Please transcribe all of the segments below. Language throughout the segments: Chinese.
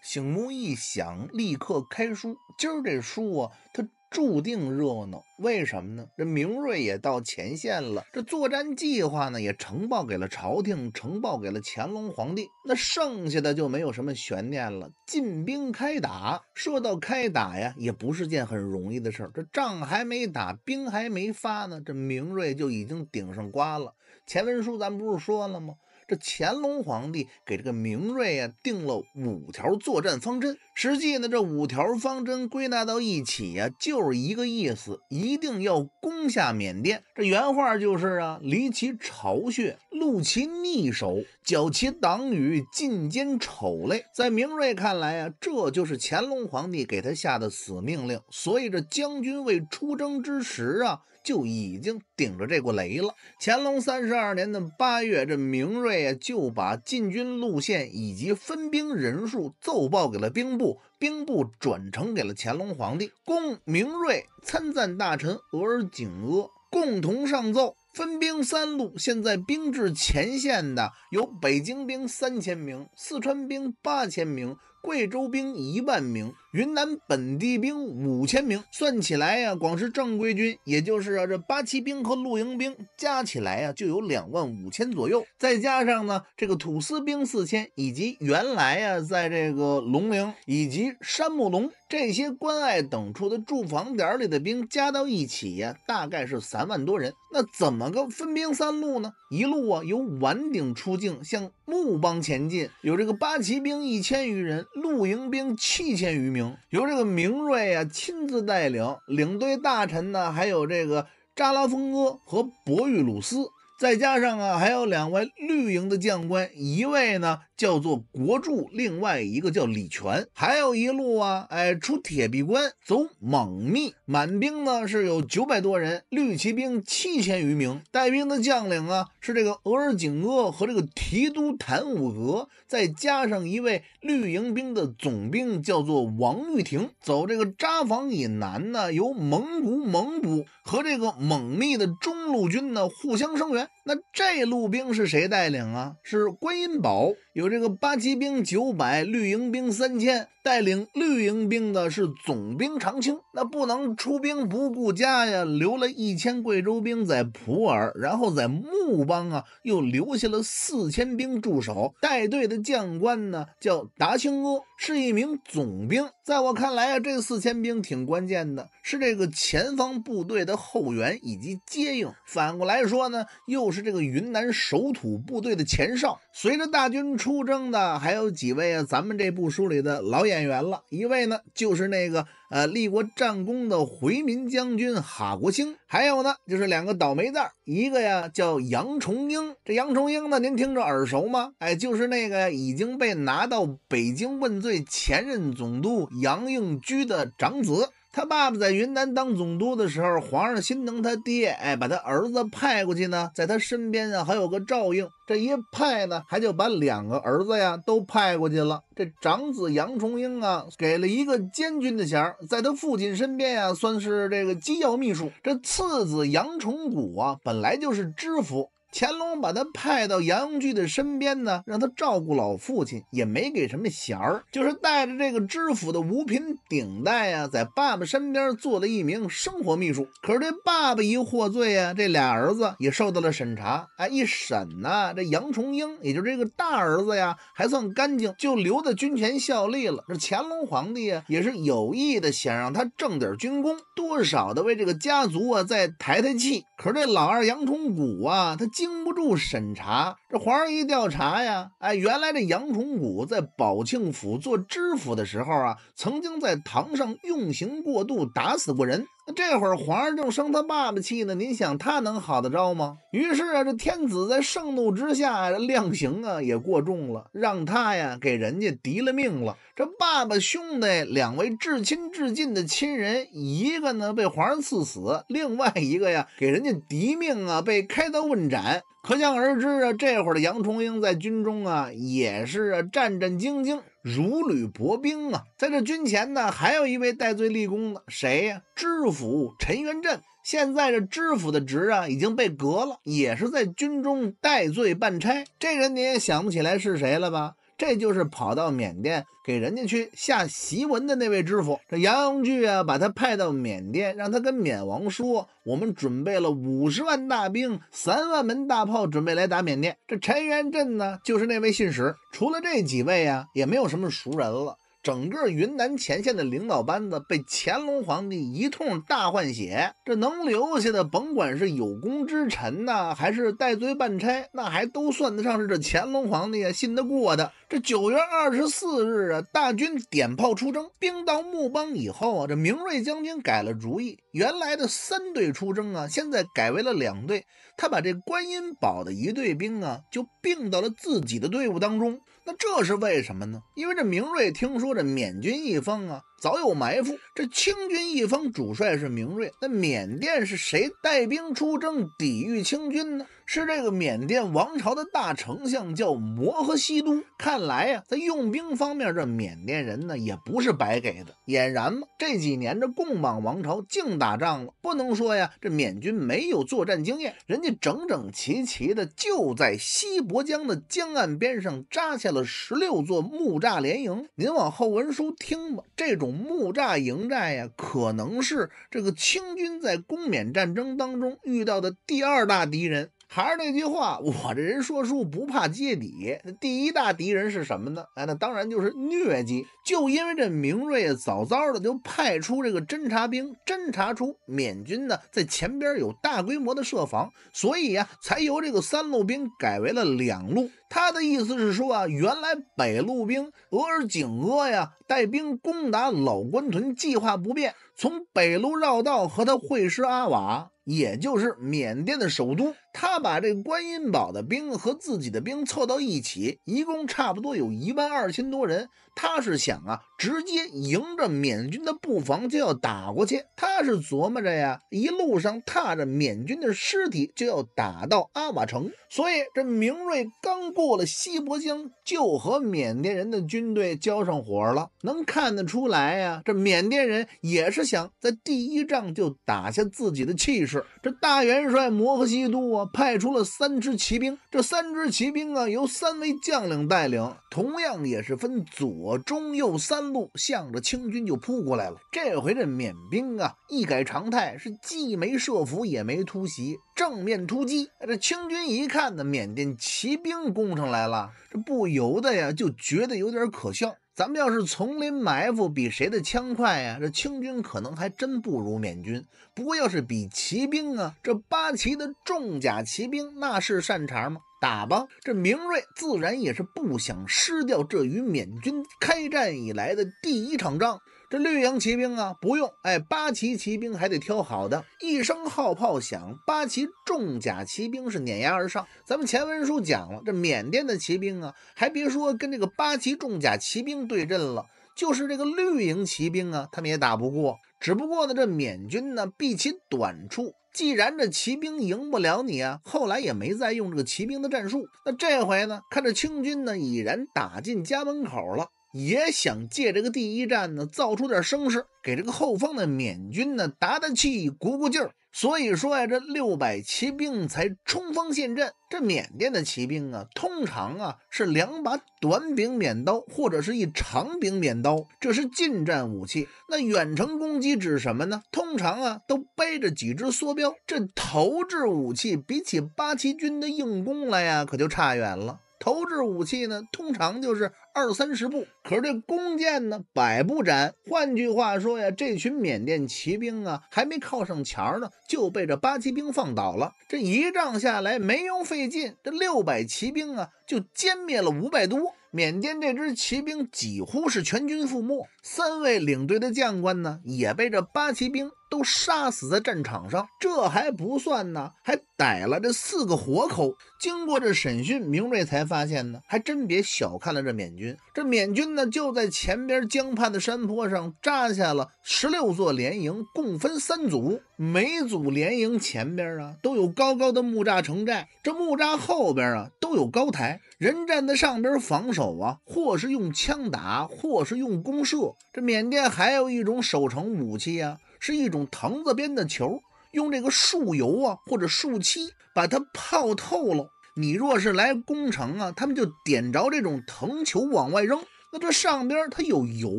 醒木一响，立刻开书。今儿这书啊，它注定热闹。为什么呢？这明瑞也到前线了，这作战计划呢也呈报给了朝廷，呈报给了乾隆皇帝。那剩下的就没有什么悬念了。进兵开打，说到开打呀，也不是件很容易的事儿。这仗还没打，兵还没发呢，这明瑞就已经顶上瓜了。前文书咱不是说了吗？这乾隆皇帝给这个明瑞啊定了五条作战方针。实际呢，这五条方针归纳到一起呀，就是一个意思，一定要攻下缅甸。这原话就是啊，离其巢穴，戮其逆首，剿其党羽，进歼丑类。在明瑞看来啊，这就是乾隆皇帝给他下的死命令。所以这将军未出征之时啊，就已经顶着这股雷了。乾隆三十二年的八月，这明瑞啊就把进军路线以及分兵人数奏报给了兵部。兵部转呈给了乾隆皇帝，恭明睿参赞大臣额尔景阿共同上奏，分兵三路。现在兵至前线的，有北京兵三千名，四川兵八千名。贵州兵一万名，云南本地兵五千名，算起来呀，光是正规军，也就是啊这八旗兵和露营兵加起来呀，就有两万五千左右。再加上呢这个土司兵四千，以及原来啊在这个龙陵以及山木龙这些关隘等处的驻防点里的兵加到一起呀，大概是三万多人。那怎么个分兵三路呢？一路啊由宛顶出境向。木帮前进，有这个八旗兵一千余人，露营兵七千余名，由这个明瑞啊亲自带领，领队大臣呢还有这个扎拉丰哥和博玉鲁斯，再加上啊还有两位绿营的将官，一位呢。叫做国柱，另外一个叫李全，还有一路啊，哎，出铁壁关走蒙密满兵呢，是有九百多人，绿骑兵七千余名，带兵的将领啊是这个额尔景鄂和这个提督谭武阁，再加上一位绿营兵的总兵，叫做王玉亭。走这个扎房以南呢，由蒙古、蒙古和这个蒙密的中路军呢互相声援。那这路兵是谁带领啊？是观音宝。有这个八旗兵九百，绿营兵三千。带领绿营兵的是总兵长青。那不能出兵不顾家呀，留了一千贵州兵在普洱，然后在木邦啊又留下了四千兵驻守。带队的将官呢叫达清哥，是一名总兵。在我看来啊，这四千兵挺关键的，是这个前方部队的后援以及接应。反过来说呢，又是这个云南守土部队的前哨。随着大军出。出征的还有几位咱们这部书里的老演员了，一位呢就是那个呃立过战功的回民将军哈国兴，还有呢就是两个倒霉蛋，一个呀叫杨重英，这杨重英呢您听着耳熟吗？哎，就是那个已经被拿到北京问罪前任总督杨应居的长子。他爸爸在云南当总督的时候，皇上心疼他爹，哎，把他儿子派过去呢，在他身边啊还有个照应。这一派呢，还就把两个儿子呀都派过去了。这长子杨重英啊，给了一个监军的衔，在他父亲身边啊，算是这个机要秘书。这次子杨重古啊，本来就是知府。乾隆把他派到杨巨的身边呢，让他照顾老父亲，也没给什么衔儿，就是带着这个知府的五品顶戴啊，在爸爸身边做了一名生活秘书。可是这爸爸一获罪啊，这俩儿子也受到了审查。哎，一审呢，这杨重英，也就是这个大儿子呀，还算干净，就留在军前效力了。这乾隆皇帝啊，也是有意的，想让他挣点军功，多少的为这个家族啊再抬抬气。可是这老二杨重古啊，他。经不住审查。这皇上一调查呀，哎，原来这杨崇古在宝庆府做知府的时候啊，曾经在堂上用刑过度，打死过人。那这会儿皇上正生他爸爸气呢，您想他能好得着吗？于是啊，这天子在盛怒之下，量刑啊也过重了，让他呀给人家抵了命了。这爸爸兄弟两位至亲至近的亲人，一个呢被皇上赐死，另外一个呀给人家抵命啊，被开刀问斩。可想而知啊，这会儿的杨崇英在军中啊，也是战战兢兢，如履薄冰啊。在这军前呢，还有一位戴罪立功的，谁呀？知府陈元振。现在这知府的职啊，已经被革了，也是在军中戴罪办差。这人你也想不起来是谁了吧？这就是跑到缅甸给人家去下檄文的那位知府，这杨荣聚啊，把他派到缅甸，让他跟缅王说，我们准备了五十万大兵，三万门大炮，准备来打缅甸。这陈元镇呢，就是那位信使，除了这几位啊，也没有什么熟人了。整个云南前线的领导班子被乾隆皇帝一通大换血，这能留下的，甭管是有功之臣呐，还是戴罪办差，那还都算得上是这乾隆皇帝啊信得过的。这九月二十四日啊，大军点炮出征，兵到木邦以后啊，这明瑞将军改了主意，原来的三队出征啊，现在改为了两队，他把这观音堡的一队兵啊，就并到了自己的队伍当中。那这是为什么呢？因为这明瑞听说这缅军一方啊。早有埋伏，这清军一方主帅是明瑞，那缅甸是谁带兵出征抵御清军呢？是这个缅甸王朝的大丞相叫摩诃西都。看来呀，在用兵方面，这缅甸人呢也不是白给的，俨然嘛。这几年这贡莽王朝净打仗了，不能说呀，这缅军没有作战经验，人家整整齐齐的就在西伯江的江岸边上扎下了十六座木栅连营。您往后文书听吧，这种。木栅营寨呀，可能是这个清军在攻缅战争当中遇到的第二大敌人。还是那句话，我这人说书不怕揭底。第一大敌人是什么呢？哎，那当然就是疟疾。就因为这明瑞早早的就派出这个侦察兵，侦察出缅军呢在前边有大规模的设防，所以呀，才由这个三路兵改为了两路。他的意思是说啊，原来北路兵额尔景阿呀带兵攻打老关屯计划不变，从北路绕道和他会师阿瓦，也就是缅甸的首都。他把这观音堡的兵和自己的兵凑到一起，一共差不多有一万二千多人。他是想啊，直接迎着缅军的布防就要打过去。他是琢磨着呀，一路上踏着缅军的尸体就要打到阿瓦城。所以这明瑞刚过了西伯江，就和缅甸人的军队交上火了。能看得出来呀，这缅甸人也是想在第一仗就打下自己的气势。这大元帅摩诃西都啊。派出了三支骑兵，这三支骑兵啊，由三位将领带领，同样也是分左、中、右三路，向着清军就扑过来了。这回这缅兵啊，一改常态，是既没设伏，也没突袭，正面突击。这清军一看呢，缅甸骑兵攻上来了，这不由得呀，就觉得有点可笑。咱们要是丛林埋伏，比谁的枪快呀？这清军可能还真不如缅军。不过要是比骑兵啊，这八旗的重甲骑兵那是善茬吗？打吧！这明瑞自然也是不想失掉这与缅军开战以来的第一场仗。这绿营骑兵啊，不用哎，八旗骑兵还得挑好的。一声号炮响，八旗重甲骑兵是碾压而上。咱们前文书讲了，这缅甸的骑兵啊，还别说跟这个八旗重甲骑兵对阵了，就是这个绿营骑兵啊，他们也打不过。只不过呢，这缅军呢避其短处，既然这骑兵赢不了你啊，后来也没再用这个骑兵的战术。那这回呢，看着清军呢已然打进家门口了。也想借这个第一战呢，造出点声势，给这个后方的缅军呢打打气，鼓鼓劲儿。所以说呀，这六百骑兵才冲锋陷阵。这缅甸的骑兵啊，通常啊是两把短柄缅刀，或者是一长柄缅刀，这是近战武器。那远程攻击指什么呢？通常啊都背着几支梭镖，这投掷武器比起八旗军的硬攻来呀，可就差远了。投掷武器呢，通常就是二三十步，可是这弓箭呢，百步斩。换句话说呀，这群缅甸骑兵啊，还没靠上前呢，就被这八旗兵放倒了。这一仗下来没用费劲，这六百骑兵啊，就歼灭了五百多。缅甸这支骑兵几乎是全军覆没，三位领队的将官呢，也被这八旗兵。都杀死在战场上，这还不算呢，还逮了这四个活口。经过这审讯，明瑞才发现呢，还真别小看了这缅军。这缅军呢，就在前边江畔的山坡上扎下了十六座连营，共分三组，每组连营前边啊都有高高的木栅城寨，这木栅后边啊都有高台，人站在上边防守啊，或是用枪打，或是用弓射。这缅甸还有一种守城武器呀。是一种藤子编的球，用这个树油啊或者树漆把它泡透了。你若是来攻城啊，他们就点着这种藤球往外扔。那这上边它有油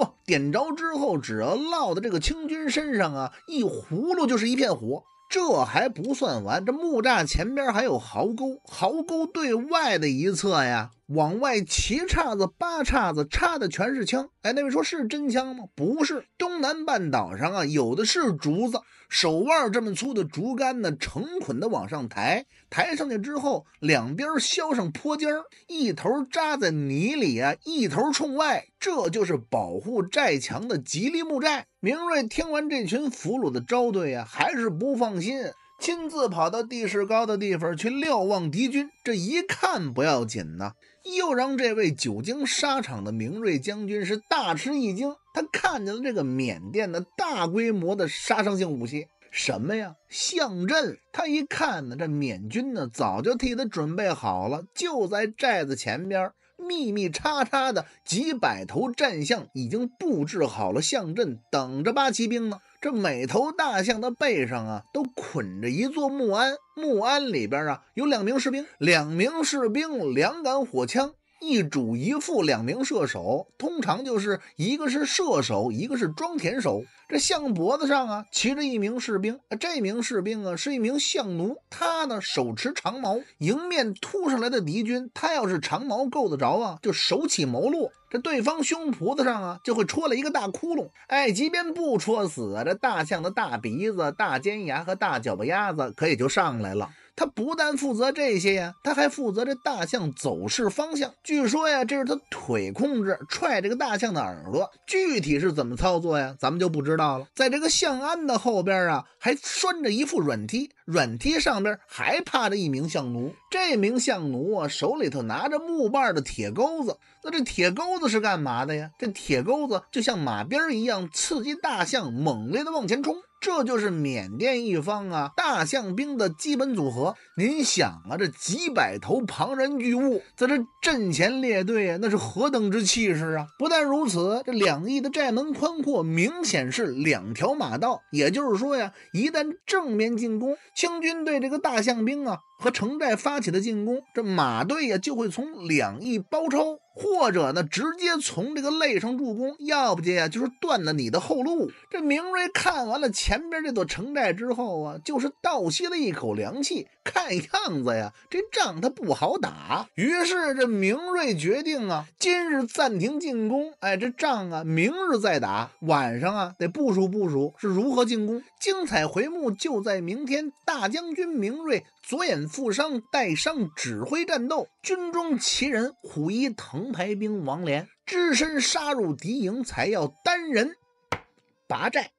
啊，点着之后只要落到这个清军身上啊，一葫芦就是一片火。这还不算完，这木栅前边还有壕沟，壕沟对外的一侧呀。往外七叉子八叉子，插的全是枪。哎，那位说是真枪吗？不是，东南半岛上啊，有的是竹子，手腕这么粗的竹竿呢，成捆的往上抬，抬上去之后，两边削上坡尖儿，一头扎在泥里啊，一头冲外，这就是保护寨墙的吉利木寨。明瑞听完这群俘虏的招对啊，还是不放心，亲自跑到地势高的地方去瞭望敌军。这一看不要紧呐。又让这位久经沙场的明瑞将军是大吃一惊，他看见了这个缅甸的大规模的杀伤性武器，什么呀？象阵！他一看呢，这缅军呢早就替他准备好了，就在寨子前边密密叉叉的几百头战象已经布置好了象阵，等着八旗兵呢。这每头大象的背上啊，都捆着一座木鞍，木鞍里边啊，有两名士兵，两名士兵，两杆火枪。一主一副两名射手，通常就是一个是射手，一个是装填手。这象脖子上啊骑着一名士兵，这名士兵啊是一名象奴，他呢手持长矛，迎面突上来的敌军，他要是长矛够得着啊，就手起矛落，这对方胸脯子上啊就会戳了一个大窟窿。哎，即便不戳死这大象的大鼻子、大尖牙和大脚巴丫子，可也就上来了。他不但负责这些呀，他还负责这大象走势方向。据说呀，这是他腿控制踹这个大象的耳朵，具体是怎么操作呀，咱们就不知道了。在这个象鞍的后边啊，还拴着一副软梯，软梯上边还趴着一名象奴。这名象奴啊，手里头拿着木棒的铁钩子。那这铁钩子是干嘛的呀？这铁钩子就像马鞭一样，刺激大象猛烈的往前冲。这就是缅甸一方啊，大象兵的基本组合。您想啊，这几百头庞然巨物在这阵前列队那是何等之气势啊！不但如此，这两翼的寨门宽阔，明显是两条马道。也就是说呀，一旦正面进攻，清军对这个大象兵啊和城寨发起的进攻，这马队呀就会从两翼包抄。或者呢，直接从这个肋上助攻，要不这呀，就是断了你的后路。这明瑞看完了前边这座城寨之后啊，就是倒吸了一口凉气。看样子呀，这仗他不好打。于是这明瑞决定啊，今日暂停进攻。哎，这仗啊，明日再打。晚上啊，得部署部署是如何进攻。精彩回目就在明天。大将军明瑞左眼负伤，带伤指挥战斗。军中奇人虎一藤牌兵王连，只身杀入敌营，才要单人拔寨。